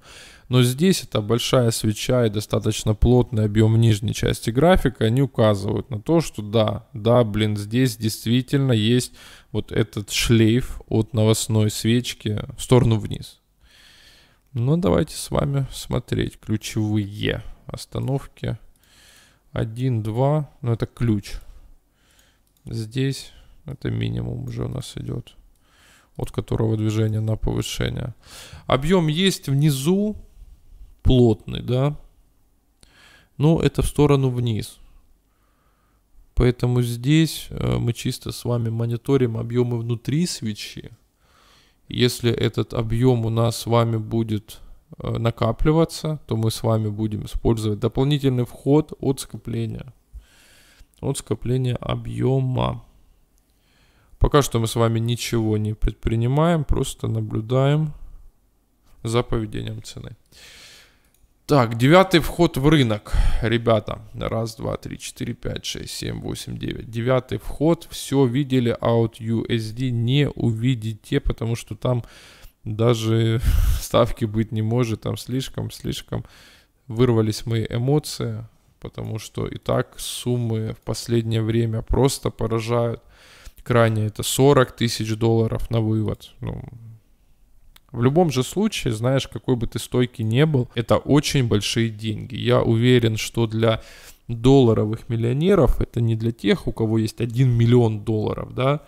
Speaker 1: Но здесь это большая свеча и достаточно плотный объем нижней части графика, они указывают на то, что да, да, блин, здесь действительно есть вот этот шлейф от новостной свечки в сторону вниз. но ну, давайте с вами смотреть ключевые остановки. 1, 2, ну это ключ. Здесь это минимум уже у нас идет, от которого движение на повышение. Объем есть внизу, плотный, да, но это в сторону вниз. Поэтому здесь э, мы чисто с вами мониторим объемы внутри свечи. Если этот объем у нас с вами будет э, накапливаться, то мы с вами будем использовать дополнительный вход от скопления. От скопления объема. Пока что мы с вами ничего не предпринимаем, просто наблюдаем за поведением цены. Так, девятый вход в рынок, ребята. Раз, два, три, четыре, пять, шесть, семь, восемь, девять. Девятый вход. Все видели, а от USD не увидите, потому что там даже ставки быть не может. Там слишком, слишком вырвались мои эмоции, потому что и так суммы в последнее время просто поражают. Крайне это 40 тысяч долларов на вывод. Ну, в любом же случае, знаешь, какой бы ты стойкий не был, это очень большие деньги. Я уверен, что для долларовых миллионеров, это не для тех, у кого есть 1 миллион долларов, да,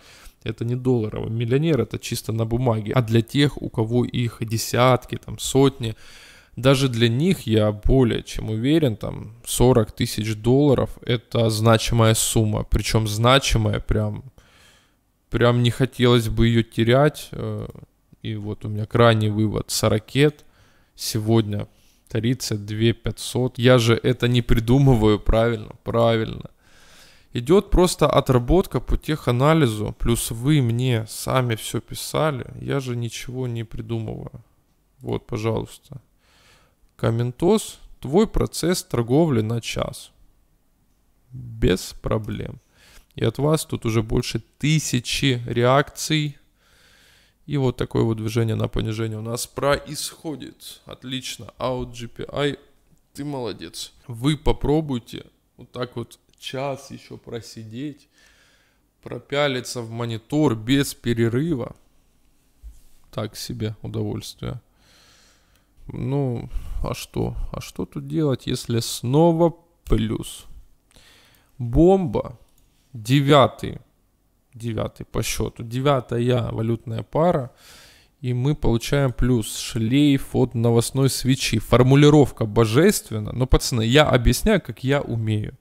Speaker 1: это не долларовый миллионер, это чисто на бумаге, а для тех, у кого их десятки, там, сотни, даже для них, я более чем уверен, там 40 тысяч долларов это значимая сумма, причем значимая прям, прям не хотелось бы ее терять, э, и вот у меня крайний вывод. Сорокет сегодня 32 500. Я же это не придумываю, правильно? Правильно. Идет просто отработка по теханализу, плюс вы мне сами все писали, я же ничего не придумываю. Вот, пожалуйста. Комментос, твой процесс торговли на час. Без проблем. И от вас тут уже больше тысячи реакций, и вот такое вот движение на понижение у нас происходит. Отлично. Out GPI. Ты молодец. Вы попробуйте вот так вот час еще просидеть, пропялиться в монитор без перерыва. Так себе удовольствие. Ну, а что? А что тут делать, если снова плюс? Бомба. Девятый девятый по счету. Девятая валютная пара. И мы получаем плюс шлейф от новостной свечи. Формулировка божественна. Но, пацаны, я объясняю, как я умею.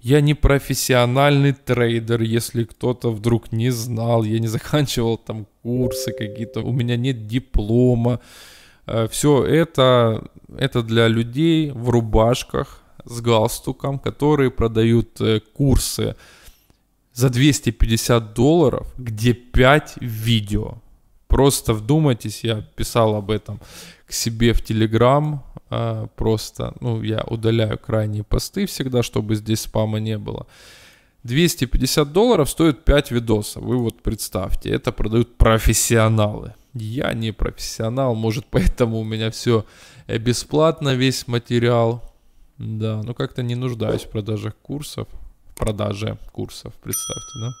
Speaker 1: Я не профессиональный трейдер, если кто-то вдруг не знал. Я не заканчивал там курсы какие-то. У меня нет диплома. Э, Все это, это для людей в рубашках с галстуком, которые продают э, курсы за 250 долларов, где 5 видео. Просто вдумайтесь, я писал об этом к себе в Телеграм, а, просто, ну, я удаляю крайние посты всегда, чтобы здесь спама не было. 250 долларов стоит 5 видосов. Вы вот представьте, это продают профессионалы. Я не профессионал, может поэтому у меня все бесплатно, весь материал. Да, ну как-то не нуждаюсь в продажах курсов продаже курсов, представьте, да?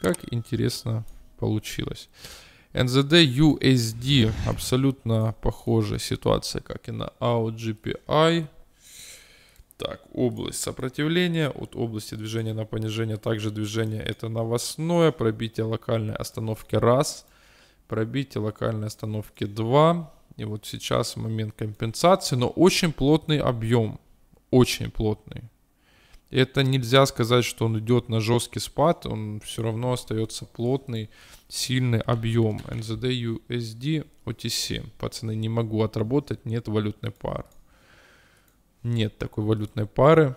Speaker 1: Как интересно получилось. NZD USD абсолютно похожая ситуация, как и на AUGPI. Так, область сопротивления, от области движения на понижение, также движение это новостное, пробитие локальной остановки раз, пробитие локальной остановки два и вот сейчас момент компенсации, но очень плотный объем, очень плотный это нельзя сказать, что он идет на жесткий спад, он все равно остается плотный, сильный объем. NZD, USD, OTC. Пацаны, не могу отработать, нет валютной пары. Нет такой валютной пары.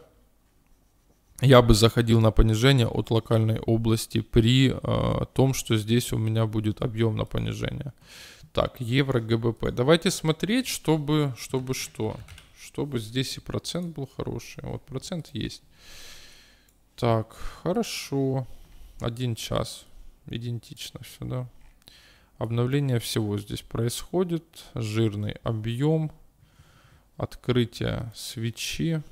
Speaker 1: Я бы заходил на понижение от локальной области при э, том, что здесь у меня будет объем на понижение. Так, евро, ГБП. Давайте смотреть, чтобы, чтобы что чтобы здесь и процент был хороший. А вот процент есть. Так, хорошо. Один час. Идентично все, да. Обновление всего здесь происходит. Жирный объем. Открытие свечи.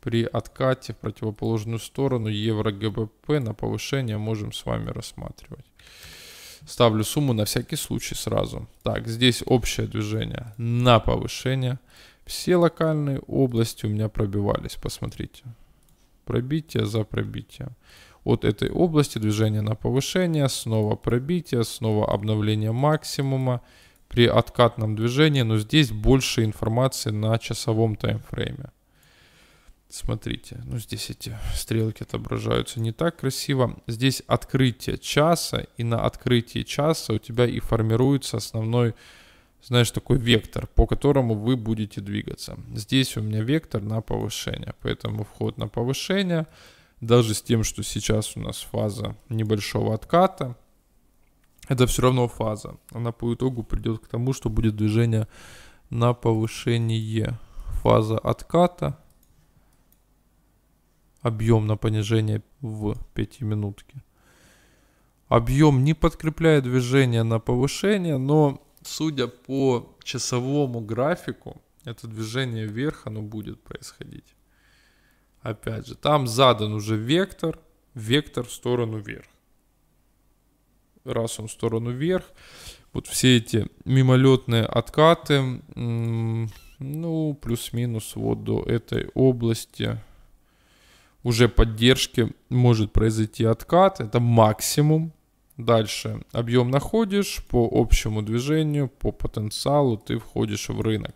Speaker 1: При откате в противоположную сторону евро ГБП на повышение можем с вами рассматривать. Ставлю сумму на всякий случай сразу. Так, здесь общее движение на повышение. Все локальные области у меня пробивались, посмотрите. Пробитие за пробитием. От этой области движение на повышение, снова пробитие, снова обновление максимума при откатном движении, но здесь больше информации на часовом таймфрейме. Смотрите, ну здесь эти стрелки отображаются не так красиво. Здесь открытие часа, и на открытии часа у тебя и формируется основной, знаешь, такой вектор, по которому вы будете двигаться. Здесь у меня вектор на повышение, поэтому вход на повышение, даже с тем, что сейчас у нас фаза небольшого отката, это все равно фаза. Она по итогу придет к тому, что будет движение на повышение фаза отката – объем на понижение в 5 минутке. Объем не подкрепляет движение на повышение, но судя по часовому графику, это движение вверх, оно будет происходить. Опять же, там задан уже вектор, вектор в сторону вверх. Раз он в сторону вверх, вот все эти мимолетные откаты, ну, плюс-минус вот до этой области – уже поддержки может произойти откат, это максимум. Дальше объем находишь по общему движению, по потенциалу ты входишь в рынок.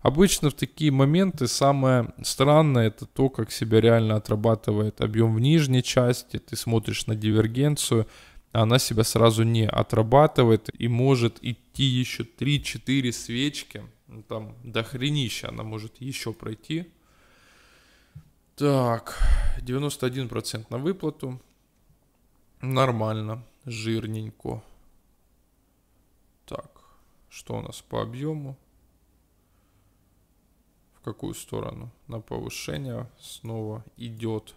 Speaker 1: Обычно в такие моменты самое странное это то, как себя реально отрабатывает объем в нижней части. Ты смотришь на дивергенцию, а она себя сразу не отрабатывает и может идти еще 3-4 свечки. Ну, там до хренища она может еще пройти. Так, 91% на выплату. Нормально, жирненько. Так, что у нас по объему? В какую сторону? На повышение снова идет.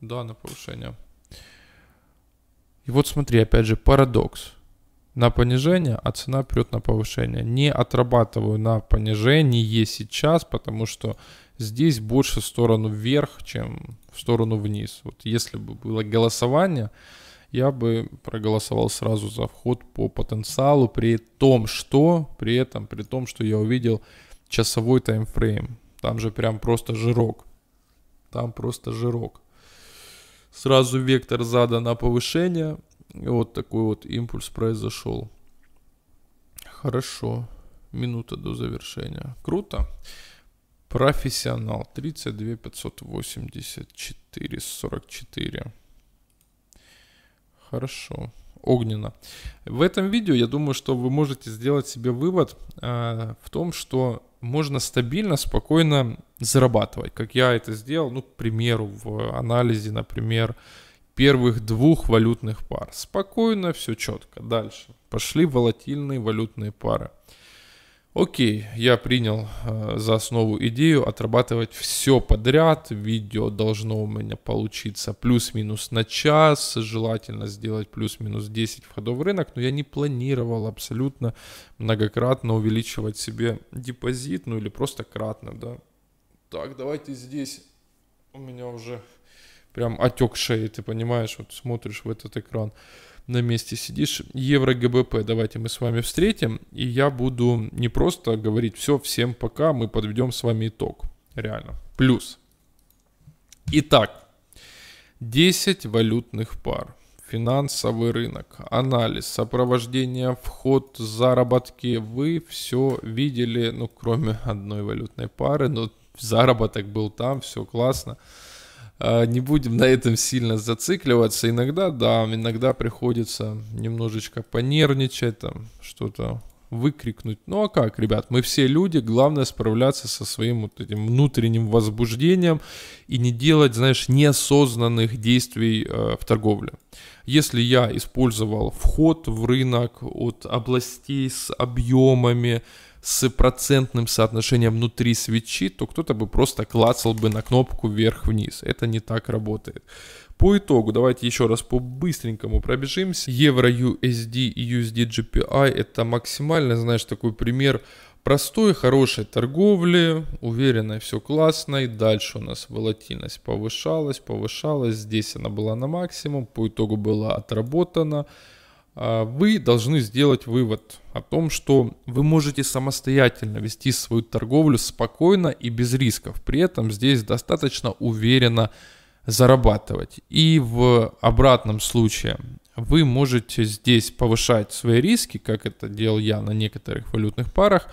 Speaker 1: Да, на повышение. И вот смотри, опять же, парадокс на понижение, а цена прет на повышение. Не отрабатываю на понижение сейчас, потому что здесь больше в сторону вверх, чем в сторону вниз. Вот если бы было голосование, я бы проголосовал сразу за вход по потенциалу, при том, что, при этом, при том, что я увидел часовой таймфрейм. Там же прям просто жирок. Там просто жирок. Сразу вектор задан на повышение, и Вот такой вот импульс произошел. Хорошо. Минута до завершения. Круто. Профессионал 32 584 44. Хорошо. Огненно. В этом видео я думаю, что вы можете сделать себе вывод э, в том, что можно стабильно, спокойно зарабатывать, как я это сделал, ну, к примеру, в анализе, например, первых двух валютных пар. Спокойно, все четко. Дальше. Пошли волатильные валютные пары. Окей, я принял э, за основу идею отрабатывать все подряд. Видео должно у меня получиться плюс-минус на час. Желательно сделать плюс-минус 10 входов в рынок. Но я не планировал абсолютно многократно увеличивать себе депозит. Ну или просто кратно, да. Так, давайте здесь у меня уже прям отек шеи, ты понимаешь, вот смотришь в этот экран, на месте сидишь. Евро ГБП давайте мы с вами встретим, и я буду не просто говорить все, всем пока, мы подведем с вами итог, реально. Плюс. Итак, 10 валютных пар финансовый рынок, анализ, сопровождение, вход, заработки. Вы все видели, ну, кроме одной валютной пары, но заработок был там, все классно. А, не будем на этом сильно зацикливаться. Иногда, да, иногда приходится немножечко понервничать, там что-то выкрикнуть. Ну а как, ребят, мы все люди, главное справляться со своим вот этим внутренним возбуждением и не делать, знаешь, неосознанных действий э, в торговле. Если я использовал вход в рынок от областей с объемами, с процентным соотношением внутри свечи, то кто-то бы просто клацал бы на кнопку вверх-вниз. Это не так работает. По итогу, давайте еще раз по-быстренькому пробежимся. Евро, USD и USD GPI это максимально, знаешь, такой пример простой, хорошей торговли, уверенной, все классно. И дальше у нас волатильность повышалась, повышалась. Здесь она была на максимум, по итогу была отработана. А, вы должны сделать вывод о том, что вы можете самостоятельно вести свою торговлю спокойно и без рисков. При этом здесь достаточно уверенно зарабатывать. И в обратном случае вы можете здесь повышать свои риски, как это делал я на некоторых валютных парах,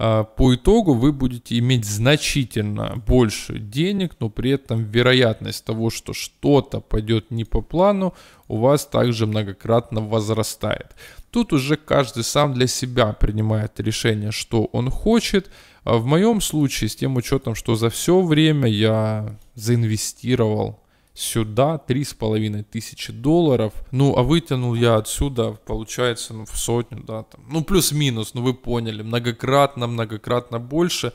Speaker 1: а, по итогу вы будете иметь значительно больше денег, но при этом вероятность того, что что-то пойдет не по плану, у вас также многократно возрастает. Тут уже каждый сам для себя принимает решение, что он хочет. А в моем случае, с тем учетом, что за все время я заинвестировал сюда 3,5 тысячи долларов. Ну, а вытянул я отсюда, получается, ну, в сотню, да, там. Ну, плюс-минус, ну, вы поняли, многократно-многократно больше.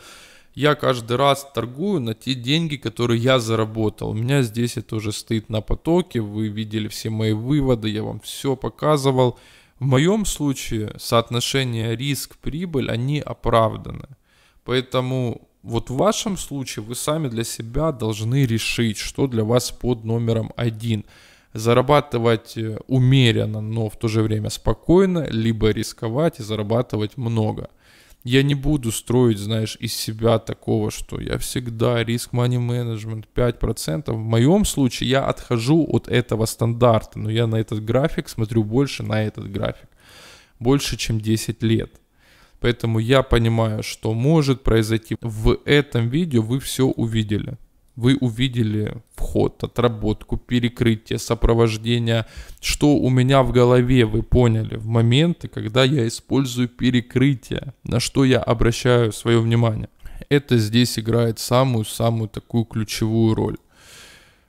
Speaker 1: Я каждый раз торгую на те деньги, которые я заработал. У меня здесь это уже стоит на потоке. Вы видели все мои выводы, я вам все показывал. В моем случае соотношение риск-прибыль, они оправданы. Поэтому вот в вашем случае вы сами для себя должны решить, что для вас под номером один. Зарабатывать э, умеренно, но в то же время спокойно, либо рисковать и зарабатывать много. Я не буду строить, знаешь, из себя такого, что я всегда риск money management 5%. В моем случае я отхожу от этого стандарта, но я на этот график смотрю больше на этот график. Больше, чем 10 лет. Поэтому я понимаю, что может произойти. В этом видео вы все увидели. Вы увидели вход, отработку, перекрытие, сопровождение. Что у меня в голове, вы поняли, в моменты, когда я использую перекрытие, на что я обращаю свое внимание. Это здесь играет самую-самую такую ключевую роль.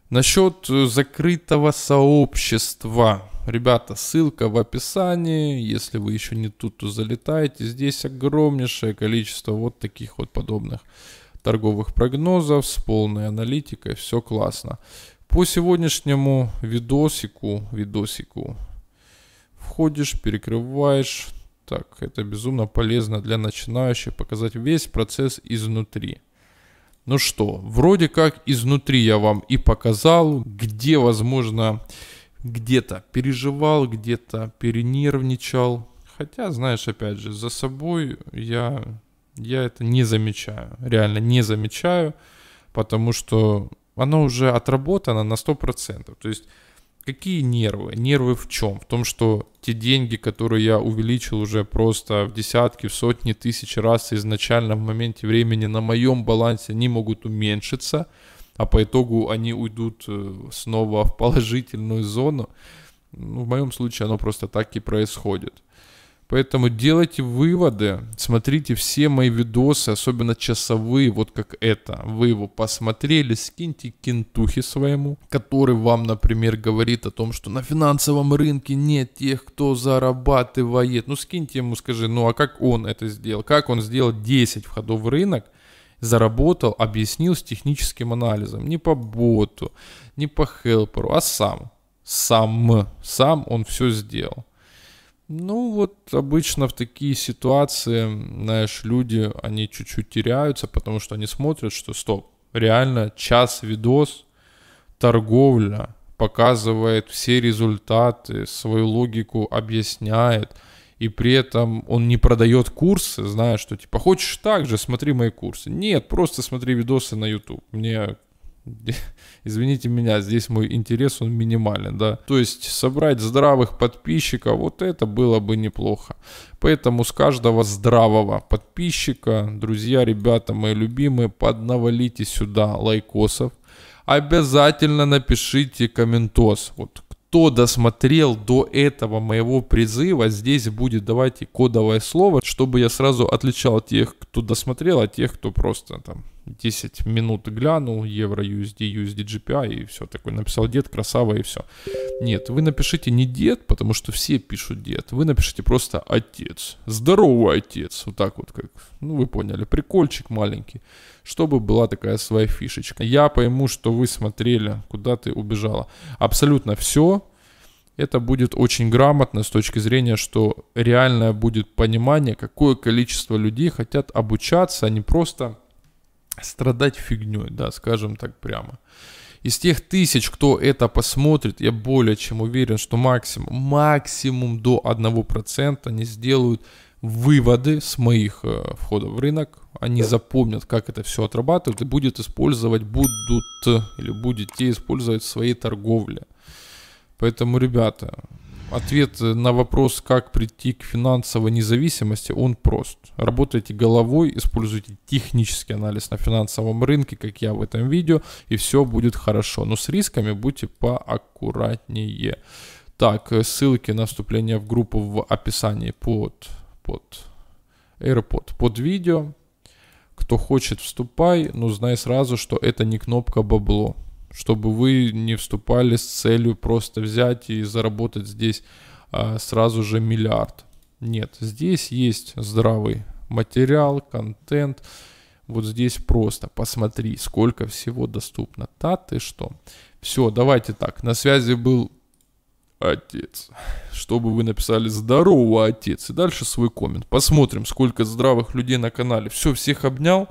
Speaker 1: Насчет э, закрытого сообщества. Ребята, ссылка в описании. Если вы еще не тут, то залетайте. Здесь огромнейшее количество вот таких вот подобных торговых прогнозов с полной аналитикой. Все классно. По сегодняшнему видосику, видосику, входишь, перекрываешь. Так, это безумно полезно для начинающих, показать весь процесс изнутри. Ну что, вроде как изнутри я вам и показал, где возможно где-то переживал, где-то перенервничал. Хотя, знаешь, опять же, за собой я, я это не замечаю. Реально не замечаю, потому что оно уже отработано на 100%. То есть какие нервы? Нервы в чем? В том, что те деньги, которые я увеличил уже просто в десятки, в сотни тысяч раз изначально в моменте времени на моем балансе, они могут уменьшиться – а по итогу они уйдут э, снова в положительную зону. Ну, в моем случае оно просто так и происходит. Поэтому делайте выводы, смотрите все мои видосы, особенно часовые, вот как это. Вы его посмотрели, скиньте кентухи своему, который вам, например, говорит о том, что на финансовом рынке нет тех, кто зарабатывает. Ну скиньте ему, скажи, ну а как он это сделал? Как он сделал 10 входов в рынок заработал, объяснил с техническим анализом. Не по боту, не по хелперу, а сам. Сам. Сам он все сделал. Ну вот обычно в такие ситуации, знаешь, люди, они чуть-чуть теряются, потому что они смотрят, что стоп, реально час видос, торговля, показывает все результаты, свою логику объясняет – и при этом он не продает курсы, зная, что типа хочешь так же, смотри мои курсы. Нет, просто смотри видосы на YouTube. Мне извините меня, здесь мой интерес, он минимален, да. То есть собрать здравых подписчиков, вот это было бы неплохо. Поэтому с каждого здравого подписчика, друзья, ребята, мои любимые, поднавалите сюда лайкосов. Обязательно напишите комментос. Вот кто досмотрел до этого моего призыва, здесь будет давайте кодовое слово, чтобы я сразу отличал тех, кто досмотрел, от тех, кто просто там 10 минут глянул, евро, USD, USD, GPI и все такое. Написал дед, красава и все. Нет, вы напишите не дед, потому что все пишут дед. Вы напишите просто отец. Здоровый отец. Вот так вот как. Ну, вы поняли. Прикольчик маленький чтобы была такая своя фишечка. Я пойму, что вы смотрели, куда ты убежала. Абсолютно все. Это будет очень грамотно с точки зрения, что реальное будет понимание, какое количество людей хотят обучаться, а не просто страдать фигней, да, скажем так прямо. Из тех тысяч, кто это посмотрит, я более чем уверен, что максимум, максимум до 1% они сделают выводы с моих э, входов в рынок, они запомнят, как это все отрабатывает и будет использовать, будут э, или будете использовать в своей торговле. Поэтому, ребята, ответ на вопрос, как прийти к финансовой независимости, он прост. Работайте головой, используйте технический анализ на финансовом рынке, как я в этом видео, и все будет хорошо. Но с рисками будьте поаккуратнее. Так, э, ссылки на вступление в группу в описании под под AirPod, под видео. Кто хочет, вступай, но знай сразу, что это не кнопка бабло. Чтобы вы не вступали с целью просто взять и заработать здесь а, сразу же миллиард. Нет, здесь есть здравый материал, контент. Вот здесь просто посмотри, сколько всего доступно. Та ты что. Все, давайте так. На связи был отец. Чтобы вы написали здорового отец. И дальше свой коммент. Посмотрим, сколько здравых людей на канале. Все, всех обнял.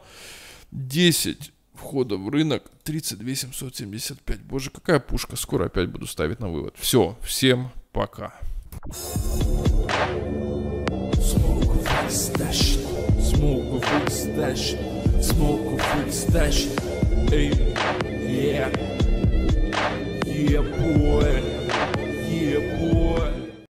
Speaker 1: 10 входа в рынок. 32 775. Боже, какая пушка. Скоро опять буду ставить на вывод. Все, всем пока. Smoke with stash. Smoke with stash. stash. Hey, yeah. Yeah, boy.